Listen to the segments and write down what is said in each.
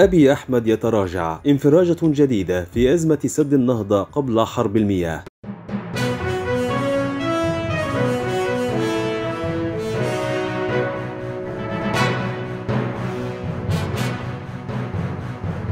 أبي أحمد يتراجع انفراجة جديدة في أزمة سد النهضة قبل حرب المياه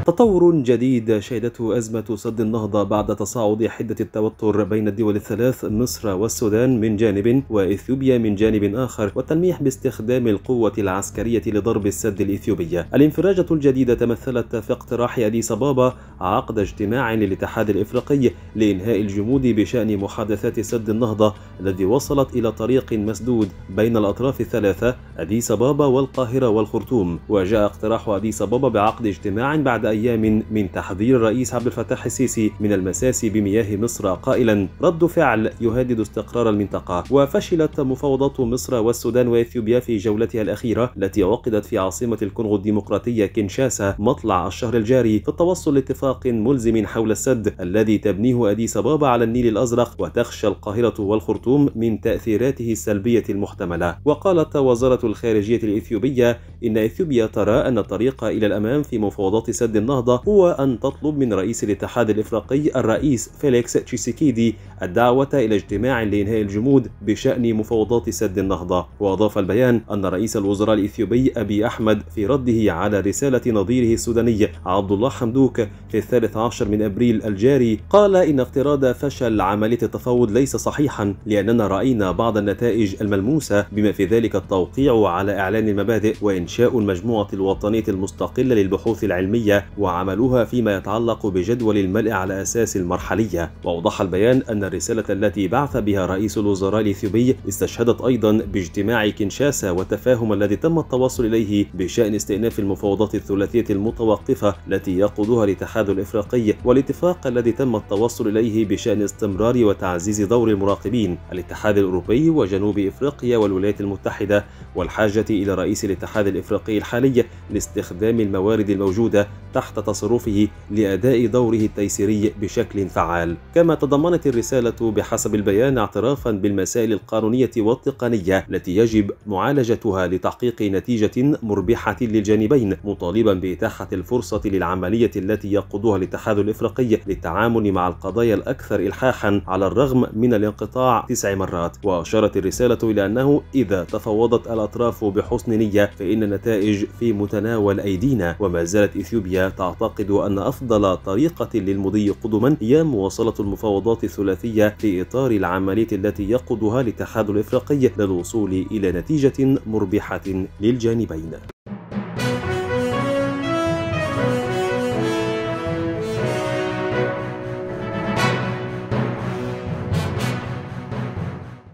تطور جديد شهدته أزمة سد النهضة بعد تصاعد حدة التوتر بين الدول الثلاث مصر والسودان من جانب وإثيوبيا من جانب آخر والتلميح باستخدام القوة العسكرية لضرب السد الإثيوبي الانفراجة الجديدة تمثلت في اقتراح أديس صبابة عقد اجتماع للاتحاد الإفريقي لإنهاء الجمود بشأن محادثات سد النهضة الذي وصلت إلى طريق مسدود بين الأطراف الثلاثة أديس صبابة والقاهرة والخرطوم وجاء اقتراح أديس صبابة بعقد اجتماع بعد أن أيام من تحذير الرئيس عبد الفتاح السيسي من المساس بمياه مصر قائلا رد فعل يهدد استقرار المنطقة وفشلت مفاوضات مصر والسودان وإثيوبيا في جولتها الأخيرة التي عقدت في عاصمة الكونغو الديمقراطية كينشاسا مطلع الشهر الجاري في التوصل لاتفاق ملزم حول السد الذي تبنيه أديس بابا على النيل الأزرق وتخشى القاهرة والخرطوم من تأثيراته السلبية المحتملة وقالت وزارة الخارجية الإثيوبية إن إثيوبيا ترى أن الطريق إلى الأمام في مفاوضات سد النهضة هو أن تطلب من رئيس الاتحاد الإفريقي الرئيس فيليكس تشيسيكيدي الدعوة إلى اجتماع لإنهاء الجمود بشأن مفاوضات سد النهضة وأضاف البيان أن رئيس الوزراء الإثيوبي أبي أحمد في رده على رسالة نظيره السوداني عبد الله حمدوك في الثالث عشر من أبريل الجاري قال إن افتراض فشل عملية التفاوض ليس صحيحا لأننا رأينا بعض النتائج الملموسة بما في ذلك التوقيع على إعلان المبادئ وإنشاء المجموعة الوطنية المستقلة للبحوث العلمية وعملوها فيما يتعلق بجدول الملء على أساس المرحلية وأوضح البيان أن الرسالة التي بعث بها رئيس الوزراء الإثيوبي استشهدت أيضا باجتماع كينشاسا والتفاهم الذي تم التواصل إليه بشأن استئناف المفاوضات الثلاثية المتوقفة التي يقودها الاتحاد الإفريقي والاتفاق الذي تم التوصل إليه بشأن استمرار وتعزيز دور المراقبين الاتحاد الأوروبي وجنوب إفريقيا والولايات المتحدة والحاجة إلى رئيس الاتحاد الإفريقي الحالي لاستخدام الموارد الموجودة تحت تصرفه لأداء دوره التيسيري بشكل فعال كما تضمنت الرسالة بحسب البيان اعترافا بالمسائل القانونية والتقنية التي يجب معالجتها لتحقيق نتيجة مربحة للجانبين مطالبا بإتاحة الفرصة للعملية التي يقودها الاتحاد الإفريقي للتعامل مع القضايا الأكثر إلحاحا على الرغم من الانقطاع تسع مرات وأشارت الرسالة إلى أنه إذا تفاوضت الأطراف بحسن نية فإن النتائج في متناول أيدينا وما زالت إثيوبيا تعتقد أن أفضل طريقة للمضي قدما هي مواصلة المفاوضات الثلاثية في إطار العملية التي يقودها الاتحاد الإفريقي للوصول إلى نتيجة مربحة للجانبين